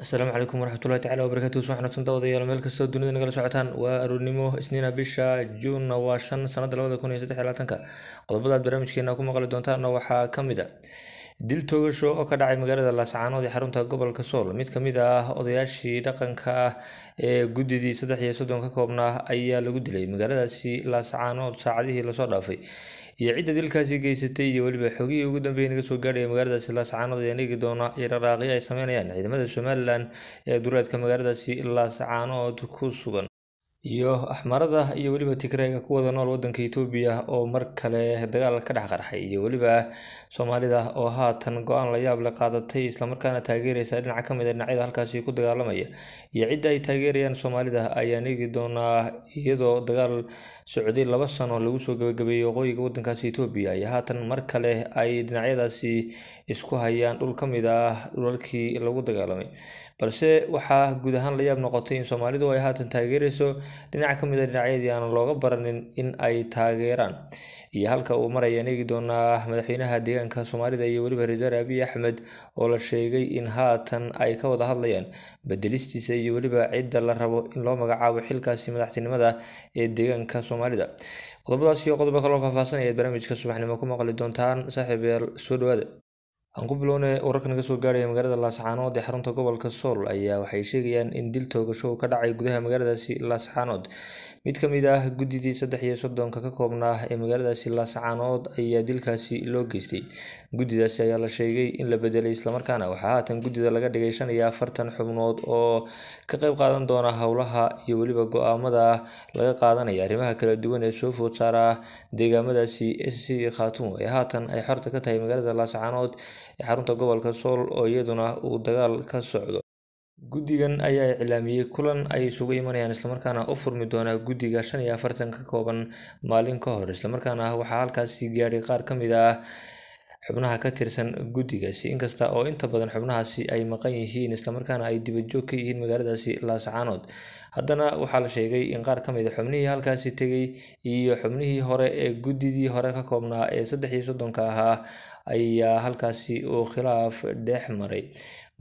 asalaamu calaykum waraxmatullahi tacala wabarakatu swax wanaagsan daawadayaal meel kastoo dunida nagala socotaan waa aroornimo isniina bisha juunna waa shan sanadda labada kun iyo saddex labaatanka qodobada aad barnaamijkeena ku maqli doontaanna waxaa ka mid a dil toogasho oo ka dhacay magaalada laascaanood ee xarunta gobolka sool mid ka mid ah odayaashii dhaqanka ah ee guddidii saddex iyo soddon ka koobnaa ayaa lagu dilay magaaladaasi laascaanood saacadihii lasoo dhaafay iyo cidda dilkaasi geysatay iyo weliba xogihii ugu dambeeyay naga soo gaadhaya magaaladaasi laascaanood ee negi doona dhaqaaqyo ay sameynayaan ciidamada somalilan ee duraadka magaaladaasi laascaanood ku sugan iyo axmarada iyo weliba tigrayga kuwada nool wadanka etoobiya oo mar kale dagaal ka dhex qarxay iyo weliba soomaalida oo haatan go-aan la yaab leh qaadatay islamarkaana taageeraysa dhinaca ka mid a ah dhinacyada halkaasi ku dagaalamaya iyo cidda ay taageerayaan soomaalida ayaan eegi doonaa iyadoo dagaal socday laba sano lagu soo gabagabeeyey waqooyiga wadankaasi etoobiya iyo haatan mar kale ay dhinacyadaasi isku hayaan dhul ka mid ah dhulalkii lagu dagaalamay balse waxaa guud ahaan la yaab noqotay in soomaalidu ay haatan taageerayso dhinaca ka mid a ah dhinacyadii aanan looga baranin in ay taageeraan iyo halka uu maraya eegi doonaa madaxweynaha deegaanka soomaalida iyo weliba reer abiy axmed oo la sheegay in haatan ay ka wada hadlayaan bedelistiisa iyo weliba cidda la rabo in loo magacaabo xilkaasi madaxtinimada ee deegaanka soomaalida qodobadaas iyo qodobo kaloo faahfaahsanayaad barnaamijka subaxnimo ku maqli doontaan saaxiib soo dhawaada aan ku bilowna wararkan soo gaaraya magaalada laascaanood ee xarunta gobolka sool ayaa waxay sheegayaan in dil toogasho uu ka dhacay gudaha magaaladaasi laascaanood mid ka mid ah guddidii saddex iyo soddonka ka koobnaa ee magaaladaasi laascaanood ayaa dilkaasi loo geystay guddidaasi ayaa la sheegay in la bedelay islamarkaana waxaa haatan guddida laga dhigay shan iyo afartan xubnood oo ka qayb qaadan doona howlaha iyo weliba go-aamada laga qaadanaya arrimaha kala duwan ee soo food saara deegaamadaasi si khaatumo ee haatan ay xorta ka tahay magaalada laascaanood ee xarunta gobolka sool oo iyaduna uu dagaal ka socdo guddigan ayaa iclaamiyey kulan ay isugu imanayaan islamarkaana u furmi doonaa guddiga shan iyo afartan ka kooban maalin ka hor islamarkaana waxaa halkaasi gaadhay qaar ka mid ah xubnaha ka tirsan guddigaasi inkasta oo inta badan xubnahaasi ay maqan yihiin islamarkaana ay dibajoog ka yihiin magaaladaasi laascaanood haddana waxaa la sheegay in qaar ka mid a ah xubnihii halkaasi tegay iyo xubnihii hore ee guddidii hore ka koobnaa ee saddex iyo soddonka ahaa ayaa halkaasi uu khilaaf dhex maray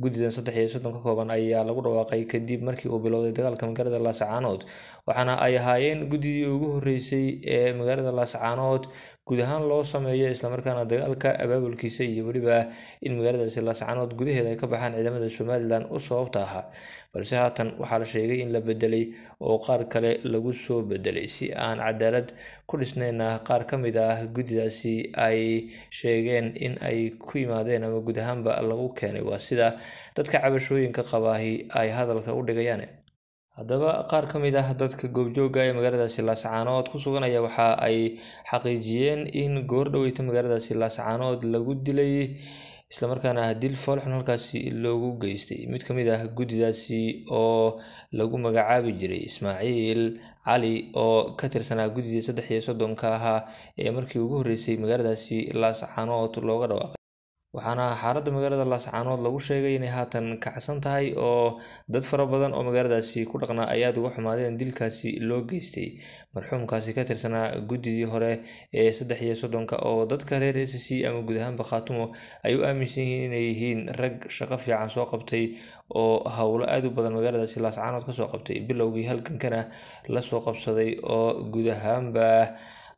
guddidan saddex iyo soddon ka kooban ayaa lagu dhawaaqay kadib markii uu bilowday dagaalka magaalada laascaanood waxaana ay ahaayeen guddidii ugu horreysay ee magaalada laascaanood guud ahaan loo sameeyo islamarkaana dagaalka abaabulkiisa iyo weliba in magaaladaasi laascaanood gudaheeda ay ka baxaan ciidamada somalilan u sababta ahaa balse haatan waxaa la sheegay in la bedelay oo qaar kale lagu soo bedelay si aan cadaalad ku dhisnayna qaar ka mid ah guddidaasi ay sheegeen in ay ku yimaadeen ama guud ahaanba lagu keenay waa sida dadka cabashooyinka qabaahi ay hadalka u dhigayaan haddaba qaar ka mid ah dadka goobjooga ee magaaladaasi laascaanood ku suganaya waxa ay xaqiijiyeen in goor dhoweyta magaaladaasi laascaanood lagu dilay isla islamarkaana dil foolxun halkaasi loogu geystay mid ka mid ah guddidaasi oo lagu magacaabi jiray ismaaciil cali oo ka tirsanaa guddidii saddex iyo soddonka ahaa ee markii ugu horreysay magaaladaasi laascaanood looga dhawaaqay waxaana xaaladda magaalada laascaanood lagu sheegay inay haatan kacsan tahay oo dad fara badan oo magaaladaasi ku dhaqnaa ayaa uga xumaadeen dilkaasi loo geystay marxuumkaasi ka tirsanaa guddidii hore ee saddex iyo soddonka oo dadka reer s c ama guud ahaanba khaatumo ay u aaminsan yihiin inay yihiin rag shaqo fiican soo qabtay oo howlo aada u badan magaaladaasi laascaanood kasoo qabtay bilowgii halgankana lasoo qabsaday oo guud ahaanba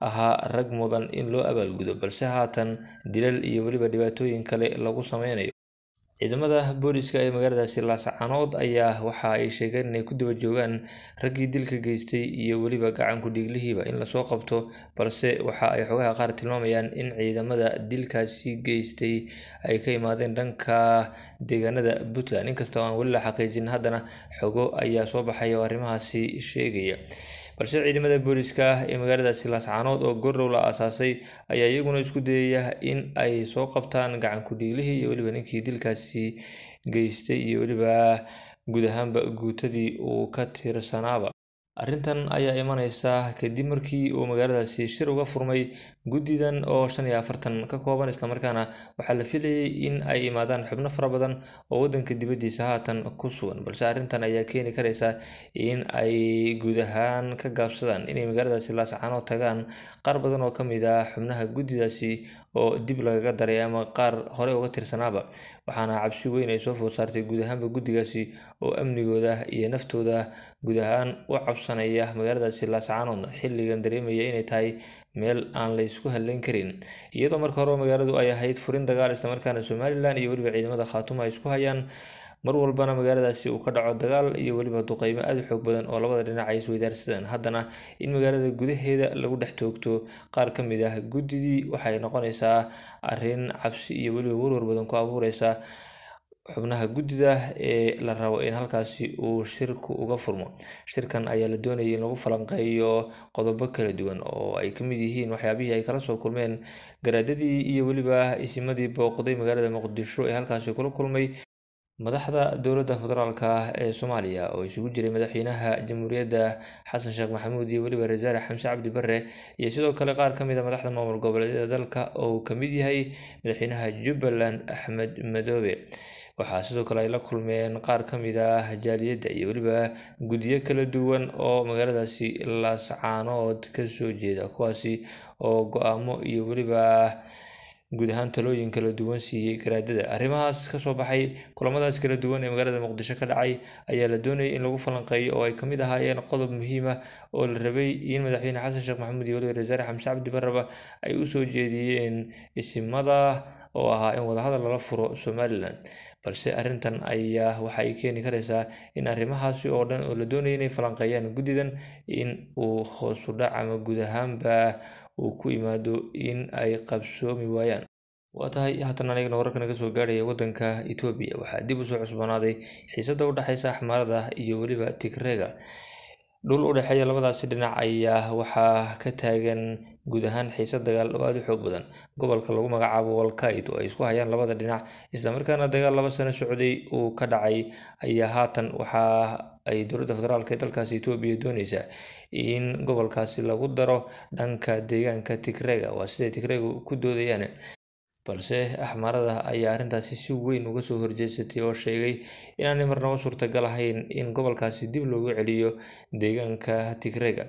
ahaa rag mudan in loo abaalgudo balse haatan dilal iyo weliba dhibaatooyin kale lagu sameynayo ciidamada booliska ee magaaladaasi laascanood ayaa waxa ay sheegeen inay ku daba joogaan raggii dilka geystay iyo weliba gacanku dhiiglihiiba in lasoo qabto balse waxa ay xogaha qaar tilmaamayaan in ciidamada dilkaasi geystay ay ka imaadeen dhanka deegaanada puntland inkastoo aan weli la xaqiijin haddana xogo ayaa soo baxay oo arrimahaasi sheegaya balse ciidamada booliska ee magaaladaasi laascanood oo gorrow la aasaasay ayaa iyaguna isku dayaya in ay soo qabtaan gacan dhiiglihii iyo weliba ninkii dilkaasi gaarsiin geystay iyo weliba guud ahaanba guutadii uu ka tirsanaaba. Arrintan ayaa imanaysa kadib markii uu magaaladaasi shir uga furmay guddidan oo shan iyo afartan ka kooban islamarkaana waxaa la filayay in ay imaadaan xubno fara badan oo waddanka dibaddiisa haatan ku sugan balse arrintan ayaa keeni karaysa in ay guud ahaan ka gaabsadaan inay magaaladaasi laasacaano tagaan qaar badan oo ka mid ah xubnaha guddidaasi oo dib lagaga daray ama qaar hore uga tirsanaaba waxaana cabsi weyn ay soo food saartay guud ahaanba guddigaasi oo amnigooda iyo naftooda guud ahaan u cabs qabsanaya ah magaaladaasi laascaanood xilligan dareemaya inay tahay meel aan la ysku hadlayn karin iyadoo marka horeba magaaladu ay ahayd furin dagaal islamarkaana somalilan iyo weliba ciidamada khaatuma ay isku hayaan mar walbana magaaladaasi uu ka dhaco dagaal iyo weliba duqeymo aada u xoog badan oo labada dhinac ay isweydaarsadaan haddana in magaalada gudaheeda lagu dhex toogto qaar ka mid ah guddidii waxay noqonaysaa arrin cabsi iyo weliba warwar badan ku abuureysa xubnaha guddida ee la rabo in halkaasi uu shirku uga furmo shirkan ayaa la doonaya in lagu falanqeeyo qodobo kala duwan oo ay ka mid yihiin waxyaabihii ay kala soo kulmeen garaadadii iyo weliba isimadii booqday magaalada muqdisho ee halkaasi kula kulmay madaxda dowladda federaalka ah ee soomaaliya oo isugu jiray madaxweynaha jamhuuriyadda xasan sheekh maxamuud iyo weliba ra-isul wasaare xamse cabdi bare iyo sidoo kale qaar ka mid a ah madaxda maamul goboleedyada dalka oo uu ka mid yahay madaxweynaha jubbaland axmed madoobe waxaa sidoo kale ay la kulmeen qaar ka mid ah jaaliyadda iyo weliba guddiyo kala duwan oo magaaladaasi laascaanood ka soo jeeda kuwaasi oo go-aamo iyo weliba guud ahaan talooyin kala duwan siiyey garaadada arrimahaas kasoo baxay kulamadaas kala duwan ee magaalada muqdisho ka dhacay ayaa la doonayay in lagu falanqeeyo oo ay kamid ahaayeen qodob muhiim ah oo la rabay in madaxweyne xasan sheekh maxamuud iyo waliba rasaare xamse cabdi baraba ay usoo jeediyeen isimada oo ahaa in wadahadal lala furo somalilan balse arrintan ayaa waxaay keeni karaysaa in arrimahaasi oo dhan oo la doonaya inay falanqeeyaan guddidan in uu hoosu dhac ama guud ahaanba uu ku imaado in ay qabsoomi waayaan waa tahay haatan anigana wararkan ka soo gaarhaya waddanka etoobiya waxaa dib usoo cusbaanaaday xiisadda u dhexaysa axmaarada iyo weliba tigreega dhul u dhexeeya labadaasi dhinac ayaa waxaa ka taagan guud ahaan xiise dagaal oo aada u xoog badan gobolka lagu magacaabo walkaid oo ay isku hayaan labada dhinac islamarkaana dagaal laba sano socday uu ka dhacay ayaa haatan waxaa ay dowladda federaalk ee dalkaasi etoobiya dooneysaa in gobolkaasi lagu daro dhanka deegaanka tigrega waa siday tigregu ku doodayaan balse axmarada ayaa arrintaasi si weyn uga soo horjeesatay oo sheegay inaanay marnaba suurtagal ahayn in gobolkaasi dib loogu celiyo deegaanka tigreega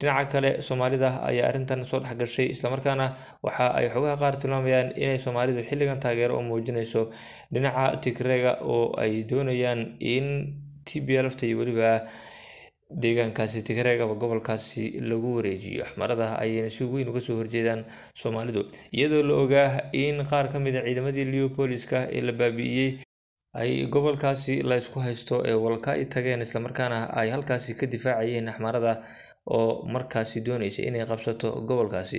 dhinaca kale soomaalida ayaa arrintan soo dhexgashay islamarkaana waxa ay xogaha qaar tilmaamayaan inay soomaalidu xilligan taageero oo muujinayso dhinaca tigreega oo ay doonayaan in t b lafta iyo weliba deegaankaasi tigreegaba gobolkaasi lagu wareejiyo xmarada ah ayayna si weyn uga soo horjeedaan soomaalidu iyadoo la ogaa in qaar ka mid a ah ciidamadii leopoliska ee la baabi'iyey ay gobolkaasi laysku haysto ee walka i tageen islamarkaana ay halkaasi ka difaacayeen xmarada oo markaasi dooneysay inay qabsato gobolkaasi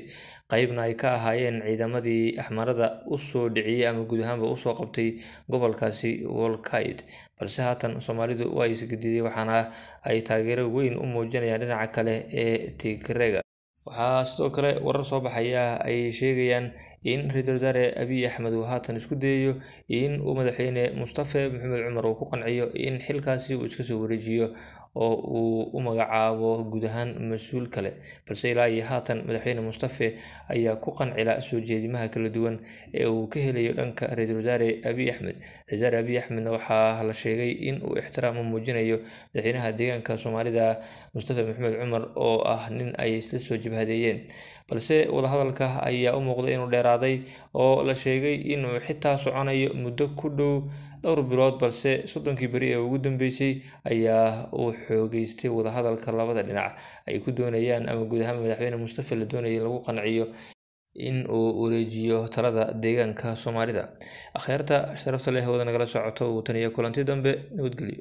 qaybna ay ka ahaayeen ciidamadii axmarada u soo dhiciyey ama guud ahaanba usoo qabtay gobolkaasi wolkaid balse haatan soomaalidu waa isgediday waxaana ay taageero weyn u muujinayaan dhinaca kale ee tigrega waxaa sidoo kale warar soo baxaya ay sheegayaan in ra-iisul wasaare abiy axmed uu haatan isku dayayo in uu madaxweyne mustafe maxamed cumar uu ku qanciyo in xilkaasi uu iska soo wareejiyo oo uu u magacaabo guud ahaan mas-uul kale balse ilaa iyo haatan madaxweyne mustafe ayaa ku qancila soo jeedimaha kala duwan ee uu ka helayo dhanka ra-iisul wasaare abiy axmed ra-isul wasaare abiy axmedna waxaa la sheegay in uu ixtiraam u muujinayo madaxweynaha deegaanka soomaalida mustafe maxamed cumar oo ah nin ay isla soo jabhadeeyeen balse wadahadalka ayaa u muuqday inuu dheeraaday oo la sheegay inuu xitaa soconayo muddo ku dhow dhowr bilood balse soddonkii beri ee ugu dambeysay ayaa uu xoogeystay wadahadalka labada dhinac ay ku doonayaan ama guud ahaan madaxweyne mustafa la doonaya in lagu qanciyo in uu wareejiyo talada deegaanka soomaalida akhyaarta sharafta leh wada nagala socoto wuu taniya kulanti dambe nabadgelyo